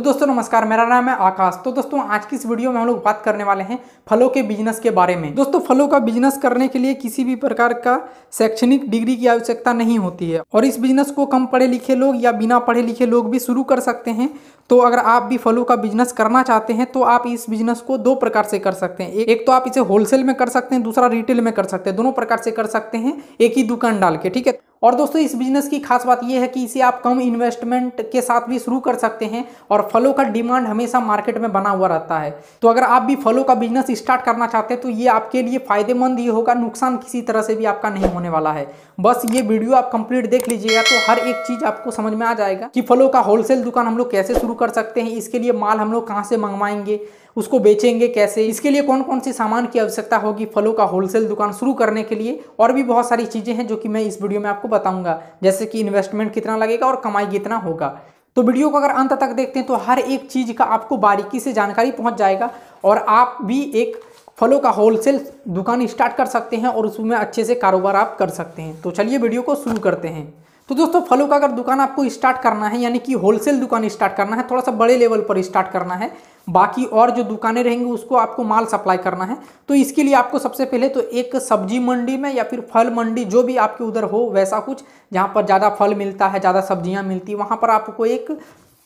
तो दोस्तों नमस्कार मेरा नाम है आकाश तो दोस्तों आज की इस वीडियो में हम लोग बात करने वाले हैं फलों के बिजनेस के बारे में दोस्तों फलों का बिजनेस करने के लिए किसी भी प्रकार का शैक्षणिक डिग्री की आवश्यकता नहीं होती है और इस बिजनेस को कम पढ़े लिखे लोग या बिना पढ़े लिखे लोग भी शुरू कर सकते हैं तो अगर आप भी फलों का बिजनेस करना चाहते हैं तो आप इस बिजनेस को दो प्रकार से कर सकते हैं एक तो आप इसे होलसेल में कर सकते हैं दूसरा रिटेल में कर सकते हैं दोनों प्रकार से कर सकते हैं एक ही दुकान डाल के ठीक है और दोस्तों इस बिजनेस की खास बात यह है कि इसे आप कम इन्वेस्टमेंट के साथ भी शुरू कर सकते हैं और फलों का डिमांड हमेशा मार्केट में बना हुआ रहता है तो अगर आप भी फलों का बिजनेस स्टार्ट करना चाहते हैं तो ये आपके लिए फायदेमंद ही होगा नुकसान किसी तरह से भी आपका नहीं होने वाला है बस ये वीडियो आप कंप्लीट देख लीजिएगा तो हर एक चीज आपको समझ में आ जाएगा कि फलों का होलसेल दुकान हम लोग कैसे शुरू कर सकते हैं इसके लिए माल हम लोग कहाँ से मंगवाएंगे उसको बेचेंगे कैसे इसके लिए कौन कौन से सामान की आवश्यकता होगी फलों का होलसेल दुकान शुरू करने के लिए और भी बहुत सारी चीज़ें हैं जो कि मैं इस वीडियो में आपको बताऊंगा जैसे कि इन्वेस्टमेंट कितना लगेगा और कमाई कितना होगा तो वीडियो को अगर अंत तक देखते हैं तो हर एक चीज़ का आपको बारीकी से जानकारी पहुंच जाएगा और आप भी एक फलों का होलसेल दुकान स्टार्ट कर सकते हैं और उसमें अच्छे से कारोबार आप कर सकते हैं तो चलिए वीडियो को शुरू करते हैं तो दोस्तों फलों का अगर दुकान आपको स्टार्ट करना है यानी कि होलसेल दुकान स्टार्ट करना है थोड़ा सा बड़े लेवल पर स्टार्ट करना है बाकी और जो दुकानें रहेंगी उसको आपको माल सप्लाई करना है तो इसके लिए आपको सबसे पहले तो एक सब्जी मंडी में या फिर फल मंडी जो भी आपके उधर हो वैसा कुछ जहाँ पर ज़्यादा फल मिलता है ज़्यादा सब्जियाँ मिलती वहाँ पर आपको एक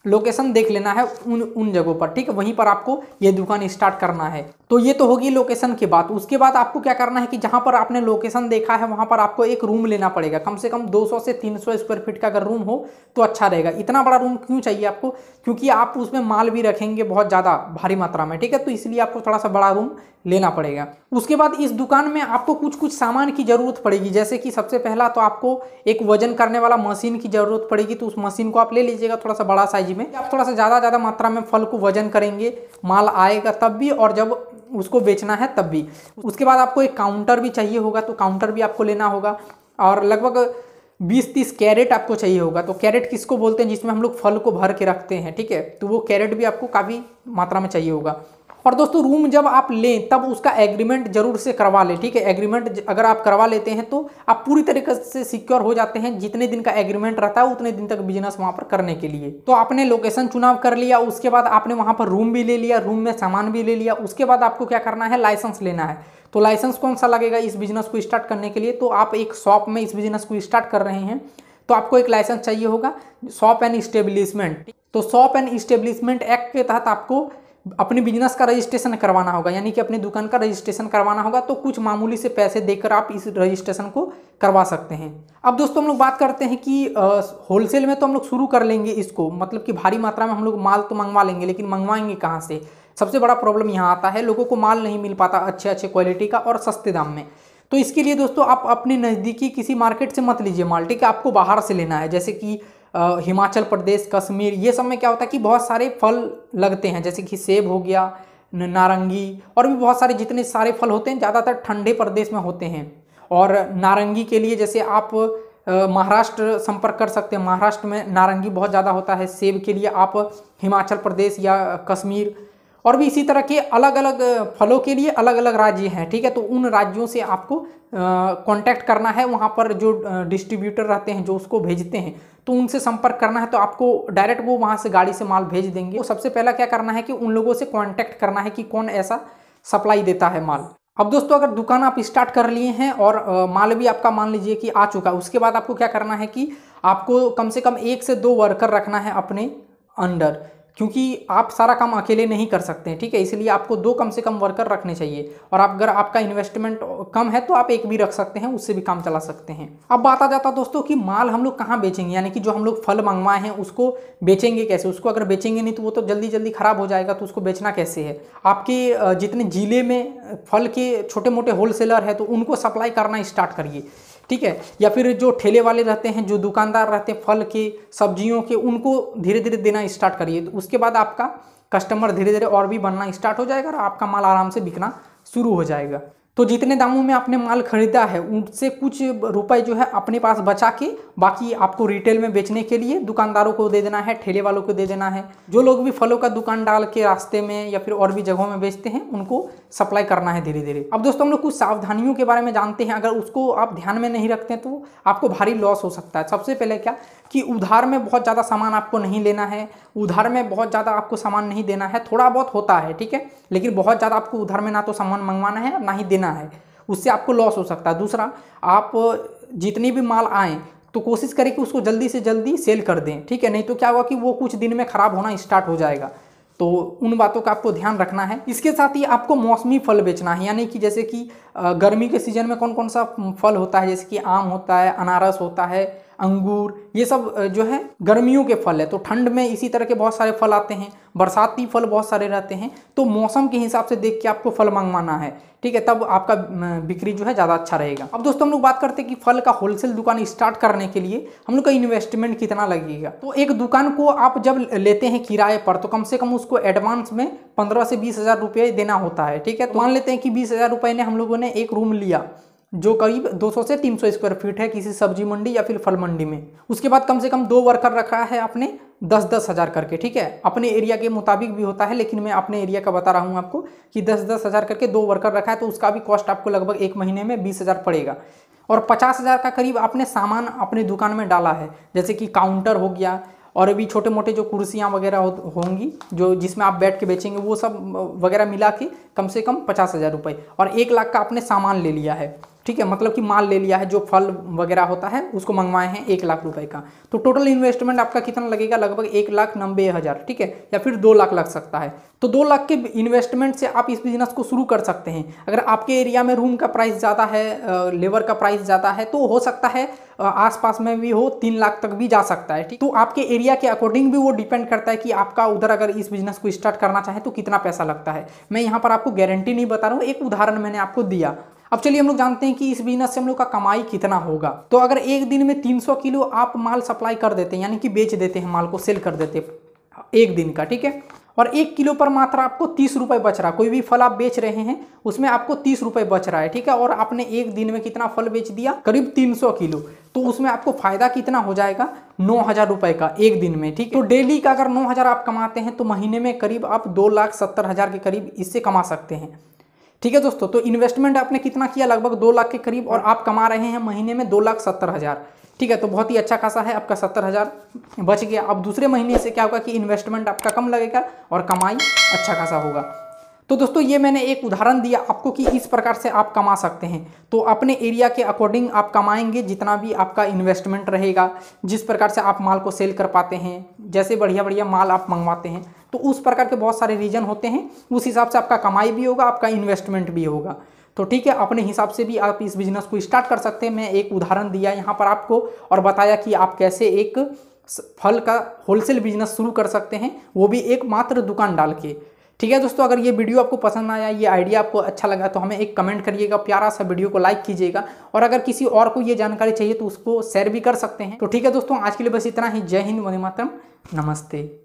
लोकेशन देख लेना है उन उन जगहों पर ठीक है वहीं पर आपको ये दुकान स्टार्ट करना है तो ये तो होगी लोकेशन की बात उसके बाद आपको क्या करना है कि जहाँ पर आपने लोकेशन देखा है वहाँ पर आपको एक रूम लेना पड़ेगा कम से कम 200 से 300 स्क्वायर फीट का अगर रूम हो तो अच्छा रहेगा इतना बड़ा रूम क्यों चाहिए आपको क्योंकि आप उसमें माल भी रखेंगे बहुत ज़्यादा भारी मात्रा में ठीक है तो इसलिए आपको थोड़ा सा बड़ा रूम लेना पड़ेगा उसके बाद इस दुकान में आपको कुछ कुछ सामान की ज़रूरत पड़ेगी जैसे कि सबसे पहला तो आपको एक वजन करने वाला मशीन की ज़रूरत पड़ेगी तो उस मशीन को आप ले लीजिएगा थोड़ा सा बड़ा साइज एनर्जी में आप थोड़ा सा ज़्यादा ज़्यादा मात्रा में फल को वजन करेंगे माल आएगा तब भी और जब उसको बेचना है तब भी उसके बाद आपको एक काउंटर भी चाहिए होगा तो काउंटर भी आपको लेना होगा और लगभग 20-30 कैरेट आपको चाहिए होगा तो कैरेट किसको बोलते हैं जिसमें हम लोग फल को भर के रखते हैं ठीक है तो वो कैरेट भी आपको काफ़ी मात्रा में चाहिए होगा और दोस्तों रूम जब आप लें तब उसका एग्रीमेंट जरूर से करवा लें ठीक है एग्रीमेंट अगर आप करवा लेते हैं तो आप पूरी तरीके से सिक्योर हो जाते हैं जितने दिन का एग्रीमेंट रहता है उतने दिन तक बिजनेस वहां पर करने के लिए तो आपने लोकेशन चुनाव कर लिया उसके बाद आपने वहां पर रूम भी ले लिया रूम में सामान भी ले लिया उसके बाद आपको क्या करना है लाइसेंस लेना है तो लाइसेंस कौन सा लगेगा इस बिजनेस को स्टार्ट करने के लिए तो आप एक शॉप में इस बिजनेस को स्टार्ट कर रहे हैं तो आपको एक लाइसेंस चाहिए होगा शॉप एंड स्टेब्लिशमेंट तो शॉप एंड स्टेब्लिशमेंट एक्ट के तहत आपको अपने बिजनेस का रजिस्ट्रेशन करवाना होगा यानी कि अपने दुकान का रजिस्ट्रेशन करवाना होगा तो कुछ मामूली से पैसे देकर आप इस रजिस्ट्रेशन को करवा सकते हैं अब दोस्तों हम लोग बात करते हैं कि होलसेल में तो हम लोग शुरू कर लेंगे इसको मतलब कि भारी मात्रा में हम लोग माल तो मंगवा लेंगे लेकिन मंगवाएंगे कहाँ से सबसे बड़ा प्रॉब्लम यहाँ आता है लोगों को माल नहीं मिल पाता अच्छे अच्छे क्वालिटी का और सस्ते दाम में तो इसके लिए दोस्तों आप अपने नज़दीकी किसी मार्केट से मत लीजिए माल ठीक है आपको बाहर से लेना है जैसे कि हिमाचल प्रदेश कश्मीर ये सब में क्या होता है कि बहुत सारे फल लगते हैं जैसे कि सेब हो गया नारंगी और भी बहुत सारे जितने सारे फल होते हैं ज़्यादातर ठंडे प्रदेश में होते हैं और नारंगी के लिए जैसे आप महाराष्ट्र संपर्क कर सकते हैं महाराष्ट्र में नारंगी बहुत ज़्यादा होता है सेब के लिए आप हिमाचल प्रदेश या कश्मीर और भी इसी तरह के अलग अलग फलों के लिए अलग अलग राज्य हैं ठीक है तो उन राज्यों से आपको कांटेक्ट करना है वहाँ पर जो डिस्ट्रीब्यूटर रहते हैं जो उसको भेजते हैं तो उनसे संपर्क करना है तो आपको डायरेक्ट वो वहाँ से गाड़ी से माल भेज देंगे तो सबसे पहला क्या करना है कि उन लोगों से कॉन्टैक्ट करना है कि कौन ऐसा सप्लाई देता है माल अब दोस्तों अगर दुकान आप स्टार्ट कर लिए हैं और माल भी आपका मान लीजिए कि आ चुका है उसके बाद आपको क्या करना है कि आपको कम से कम एक से दो वर्कर रखना है अपने अंडर क्योंकि आप सारा काम अकेले नहीं कर सकते हैं ठीक है इसलिए आपको दो कम से कम वर्कर रखने चाहिए और आप अगर आपका इन्वेस्टमेंट कम है तो आप एक भी रख सकते हैं उससे भी काम चला सकते हैं अब बात आ जाता दोस्तों कि माल हम लोग कहाँ बेचेंगे यानी कि जो हम लोग फल मंगवाए हैं उसको बेचेंगे कैसे उसको अगर बेचेंगे नहीं तो वो तो जल्दी जल्दी ख़राब हो जाएगा तो उसको बेचना कैसे है आपके जितने ज़िले में फल के छोटे मोटे होलसेलर है तो उनको सप्लाई करना स्टार्ट करिए ठीक है या फिर जो ठेले वाले रहते हैं जो दुकानदार रहते हैं फल के सब्जियों के उनको धीरे धीरे देना स्टार्ट करिए तो उसके बाद आपका कस्टमर धीरे धीरे और भी बनना स्टार्ट हो जाएगा और आपका माल आराम से बिकना शुरू हो जाएगा तो जितने दामों में आपने माल खरीदा है उनसे कुछ रुपए जो है अपने पास बचा के बाकी आपको रिटेल में बेचने के लिए दुकानदारों को दे देना है ठेले वालों को दे देना है जो लोग भी फलों का दुकान डाल के रास्ते में या फिर और भी जगहों में बेचते हैं उनको सप्लाई करना है धीरे धीरे अब दोस्तों हम लोग कुछ सावधानियों के बारे में जानते हैं अगर उसको आप ध्यान में नहीं रखते तो आपको भारी लॉस हो सकता है सबसे पहले क्या कि उधार में बहुत ज़्यादा सामान आपको नहीं लेना है उधार में बहुत ज़्यादा आपको सामान नहीं देना है थोड़ा बहुत होता है ठीक है लेकिन बहुत ज़्यादा आपको उधार में ना तो सामान मंगवाना है ना ही देना है उससे आपको लॉस हो सकता है दूसरा आप जितनी भी माल आए तो कोशिश करें कि उसको जल्दी से जल्दी सेल कर दें ठीक है नहीं तो क्या होगा कि वो कुछ दिन में ख़राब होना स्टार्ट हो जाएगा तो उन बातों का आपको ध्यान रखना है इसके साथ ही आपको मौसमी फल बेचना है यानी कि जैसे कि गर्मी के सीजन में कौन कौन सा फल होता है जैसे कि आम होता है अनारस होता है अंगूर ये सब जो है गर्मियों के फल है तो ठंड में इसी तरह के बहुत सारे फल आते हैं बरसाती फल बहुत सारे रहते हैं तो मौसम के हिसाब से देख के आपको फल मंगवाना है ठीक है तब आपका बिक्री जो है ज़्यादा अच्छा रहेगा अब दोस्तों हम लोग बात करते हैं कि फल का होलसेल दुकान स्टार्ट करने के लिए हम लोग का इन्वेस्टमेंट कितना लगेगा तो एक दुकान को आप जब लेते हैं किराए पर तो कम से कम उसको एडवांस में पंद्रह से बीस हज़ार रुपये देना होता है ठीक है तो मान लेते हैं कि बीस हज़ार रुपये ने हम लोगों ने एक रूम लिया जो करीब 200 से 300 स्क्वायर फीट है किसी सब्जी मंडी या फिर फल मंडी में उसके बाद कम से कम दो वर्कर रखा है आपने दस दस हज़ार करके ठीक है अपने एरिया के मुताबिक भी होता है लेकिन मैं अपने एरिया का बता रहा हूँ आपको कि दस दस हज़ार करके दो वर्कर रखा है तो उसका भी कॉस्ट आपको लगभग एक महीने में बीस हज़ार पड़ेगा और पचास हज़ार का करीब आपने सामान अपने दुकान में डाला है जैसे कि काउंटर हो गया और भी छोटे मोटे जो कुर्सियाँ वगैरह हो, होंगी जो जिसमें आप बैठ के बेचेंगे वो सब वगैरह मिला के कम से कम पचास हज़ार रुपये और एक लाख का आपने सामान ले लिया है ठीक है मतलब कि माल ले लिया है जो फल वगैरह होता है उसको मंगवाए हैं एक लाख रुपए का तो टोटल इन्वेस्टमेंट आपका कितना लगेगा लगभग एक लाख नब्बे हज़ार ठीक है या फिर दो लाख लग सकता है तो दो लाख के इन्वेस्टमेंट से आप इस बिजनेस को शुरू कर सकते हैं अगर आपके एरिया में रूम का प्राइस ज़्यादा है लेबर का प्राइस ज़्यादा है तो हो सकता है आसपास में भी हो तीन लाख तक भी जा सकता है ठीक तो आपके एरिया के अकॉर्डिंग भी वो डिपेंड करता है कि आपका उधर अगर इस बिजनेस को स्टार्ट करना चाहे तो कितना पैसा लगता है मैं यहाँ पर आपको गारंटी नहीं बता रहा हूँ एक उदाहरण मैंने आपको दिया अब चलिए हम लोग जानते हैं कि इस बिजनेस से हम लोग का कमाई कितना होगा तो अगर एक दिन में 300 किलो आप माल सप्लाई कर देते हैं यानी कि बेच देते हैं माल को सेल कर देते एक दिन का ठीक है और एक किलो पर मात्रा आपको तीस रुपये बच रहा है कोई भी फल आप बेच रहे हैं उसमें आपको तीस रुपये बच रहा है ठीक है और आपने एक दिन में कितना फल बेच दिया करीब तीन सौ किलो तो उसमें आपको फायदा कितना हो जाएगा नौ हज़ार रुपये का एक दिन में ठीक है तो डेली का अगर नौ हज़ार आप कमाते हैं तो महीने में करीब आप दो लाख सत्तर हज़ार के करीब इससे कमा सकते हैं ठीक है दोस्तों तो इन्वेस्टमेंट आपने कितना किया लगभग दो लाख के करीब और आप कमा रहे हैं महीने में दो लाख सत्तर हज़ार ठीक है तो बहुत ही अच्छा खासा है आपका सत्तर हज़ार बच गया अब दूसरे महीने से क्या होगा कि इन्वेस्टमेंट आपका कम लगेगा और कमाई अच्छा खासा होगा तो दोस्तों ये मैंने एक उदाहरण दिया आपको कि इस प्रकार से आप कमा सकते हैं तो अपने एरिया के अकॉर्डिंग आप कमाएंगे जितना भी आपका इन्वेस्टमेंट रहेगा जिस प्रकार से आप माल को सेल कर पाते हैं जैसे बढ़िया बढ़िया माल आप मंगवाते हैं तो उस प्रकार के बहुत सारे रीजन होते हैं उस हिसाब से आपका कमाई भी होगा आपका इन्वेस्टमेंट भी होगा तो ठीक है अपने हिसाब से भी आप इस बिजनेस को स्टार्ट कर सकते हैं मैं एक उदाहरण दिया यहाँ पर आपको और बताया कि आप कैसे एक फल का होलसेल बिजनेस शुरू कर सकते हैं वो भी एक मात्र दुकान डाल के ठीक है दोस्तों अगर ये वीडियो आपको पसंद आया ये आइडिया आपको अच्छा लगा तो हमें एक कमेंट करिएगा प्यारा सा वीडियो को लाइक कीजिएगा और अगर किसी और को ये जानकारी चाहिए तो उसको शेयर भी कर सकते हैं तो ठीक है दोस्तों आज के लिए बस इतना ही जय हिंद वंदे मातरम नमस्ते